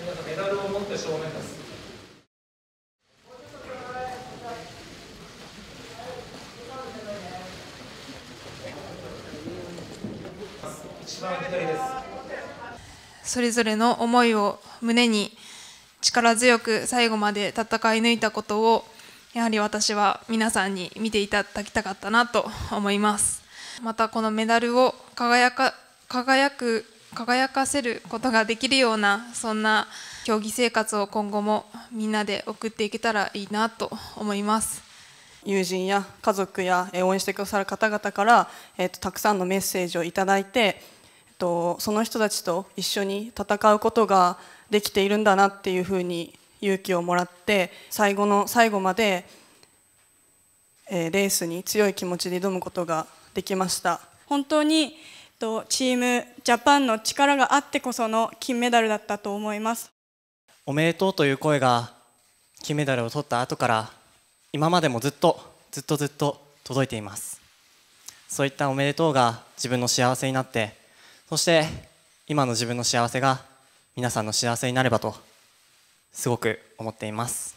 メダルを持って正面ですそれぞれの思いを胸に力強く最後まで戦い抜いたことをやはり私は皆さんに見ていただきたかったなと思いますまたこのメダルを輝か輝く輝かせることができるようなそんな競技生活を今後もみんなで送っていけたらいいなと思います。友人や家族や応援してくださる方々から、えー、とたくさんのメッセージを頂いて、えー、とその人たちと一緒に戦うことができているんだなっていうふうに勇気をもらって最後の最後まで、えー、レースに強い気持ちで挑むことができました。本当にとチームジャパンの力があってこその金メダルだったと思いますおめでとうという声が金メダルを取った後から今までもずっとずっとずっと届いていますそういったおめでとうが自分の幸せになってそして今の自分の幸せが皆さんの幸せになればとすごく思っています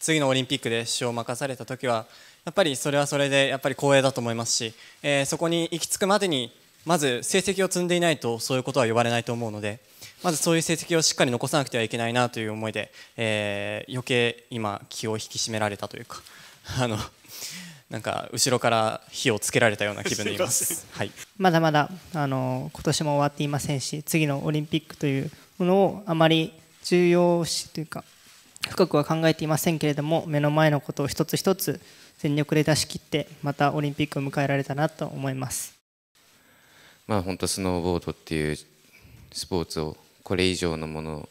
次のオリンピックで主相を任された時はやっぱりそれはそれでやっぱり光栄だと思いますし、えー、そこに行き着くまでにまず成績を積んでいないとそういうことは呼ばれないと思うのでまずそういう成績をしっかり残さなくてはいけないなという思いで、えー、余計今気を引き締められたというか あのなんか後ろから火をつけられたような気分でいます。すまはい、まだまだあの今年も終わっていませんし次のオリンピックというものをあまり重要視というか深くは考えていませんけれども目の前のことを一つ一つ全力で出し切ってまたオリンピックを迎えられたなと思います。まあ本当スノーボードっていうスポーツをこれ以上のもの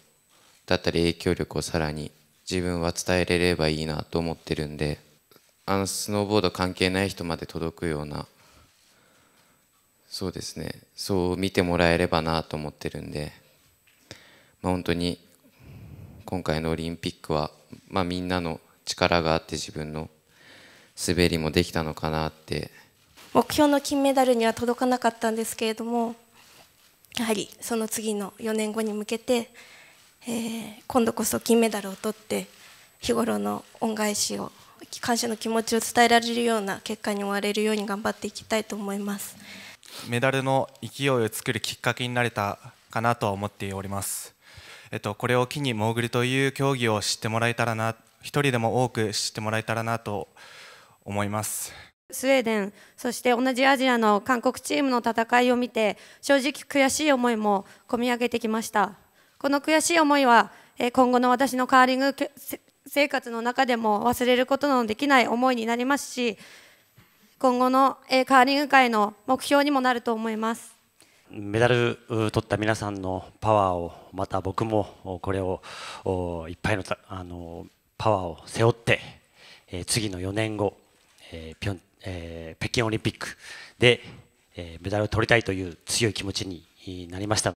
だったり影響力をさらに自分は伝えれればいいなと思ってるんであのスノーボード関係ない人まで届くようなそうですねそう見てもらえればなと思ってるんで、まあ、本当に今回のオリンピックは、まあ、みんなの力があって自分の滑りもできたのかなって目標の金メダルには届かなかったんですけれどもやはりその次の4年後に向けて、えー、今度こそ金メダルを取って日頃の恩返しを感謝の気持ちを伝えられるような結果に終われるように頑張っていきたいと思いますメダルの勢いを作るきっかけになれたかなとは思っております、えっと、これを機にモーグルという競技を知ってもらえたらな一人でも多く知ってもらえたらなと思いますスウェーデンそして同じアジアの韓国チームの戦いを見て正直悔しい思いも込み上げてきましたこの悔しい思いは今後の私のカーリング生活の中でも忘れることのできない思いになりますし今後のカーリング界の目標にもなると思いますメダル取った皆さんのパワーをまた僕もこれをいっぱいのあのパワーを背負って次の4年後ピョンえー、北京オリンピックで、えー、メダルを取りたいという強い気持ちになりました。